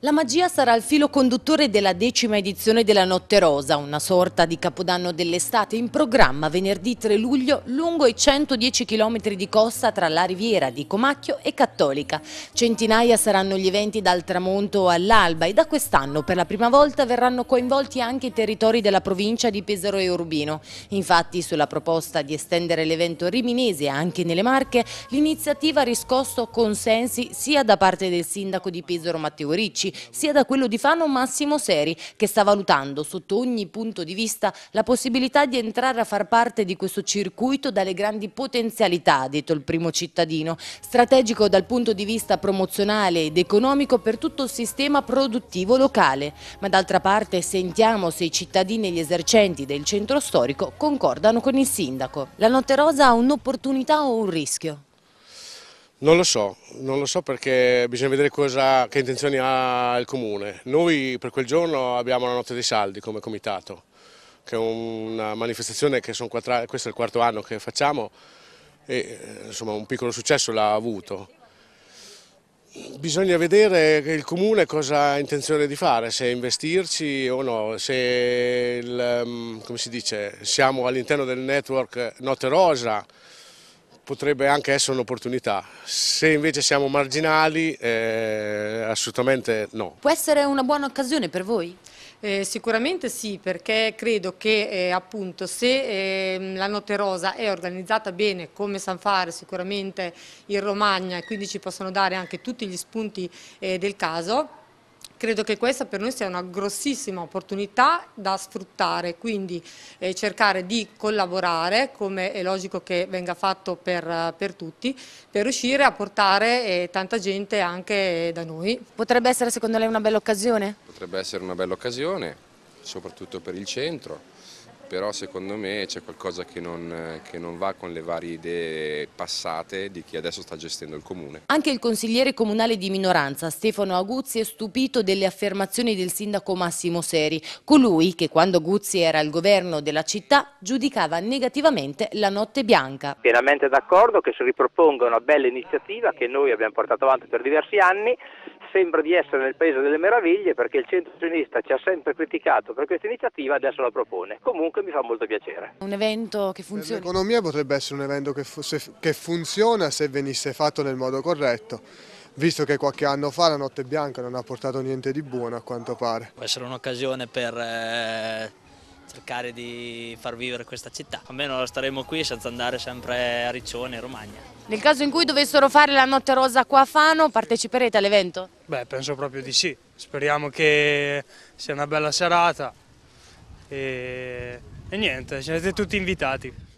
La magia sarà il filo conduttore della decima edizione della Notte Rosa, una sorta di capodanno dell'estate in programma venerdì 3 luglio lungo i 110 km di costa tra la riviera di Comacchio e Cattolica. Centinaia saranno gli eventi dal tramonto all'alba e da quest'anno per la prima volta verranno coinvolti anche i territori della provincia di Pesaro e Urbino. Infatti sulla proposta di estendere l'evento riminese anche nelle Marche, l'iniziativa ha riscosso consensi sia da parte del sindaco di Pesaro Matteo Ricci politici, sia da quello di Fano Massimo Seri, che sta valutando sotto ogni punto di vista la possibilità di entrare a far parte di questo circuito dalle grandi potenzialità, ha detto il primo cittadino, strategico dal punto di vista promozionale ed economico per tutto il sistema produttivo locale. Ma d'altra parte sentiamo se i cittadini e gli esercenti del centro storico concordano con il sindaco. La Notte Rosa ha un'opportunità o un rischio? Non lo so, non lo so perché bisogna vedere cosa, che intenzioni ha il comune. Noi per quel giorno abbiamo la notte dei saldi come comitato, che è una manifestazione che sono quattro, questo è il quarto anno che facciamo e insomma un piccolo successo l'ha avuto. Bisogna vedere il comune cosa ha intenzione di fare, se investirci o no, se il, mm, come si dice, siamo all'interno del network Notte Rosa, potrebbe anche essere un'opportunità. Se invece siamo marginali, eh, assolutamente no. Può essere una buona occasione per voi? Eh, sicuramente sì, perché credo che eh, appunto se eh, la Notte Rosa è organizzata bene come sanno fare sicuramente in Romagna e quindi ci possono dare anche tutti gli spunti eh, del caso, Credo che questa per noi sia una grossissima opportunità da sfruttare, quindi eh, cercare di collaborare, come è logico che venga fatto per, per tutti, per riuscire a portare eh, tanta gente anche eh, da noi. Potrebbe essere secondo lei una bella occasione? Potrebbe essere una bella occasione, soprattutto per il centro, però secondo me c'è qualcosa che non, che non, va con le varie idee passate di chi adesso sta gestendo il comune. Anche il consigliere comunale di minoranza Stefano Aguzzi è stupito delle affermazioni del sindaco Massimo Seri, colui che quando Aguzzi era al governo della città giudicava negativamente la notte bianca. Pienamente d'accordo che si riproponga una bella iniziativa che noi abbiamo portato avanti per diversi anni sembra di essere nel paese delle meraviglie perché il centro-sinistra ci ha sempre criticato per questa iniziativa e adesso la propone. Comunque mi fa molto piacere. Un evento che funziona. L'economia potrebbe essere un evento che, che funziona se venisse fatto nel modo corretto visto che qualche anno fa la Notte Bianca non ha portato niente di buono a quanto pare. Può essere un'occasione per eh, cercare di far vivere questa città, almeno staremo qui senza andare sempre a Riccione, Romagna. Nel caso in cui dovessero fare la Notte Rosa qua a Fano, parteciperete all'evento? Beh, penso proprio di sì. Speriamo che sia una bella serata e, e niente, siete tutti invitati.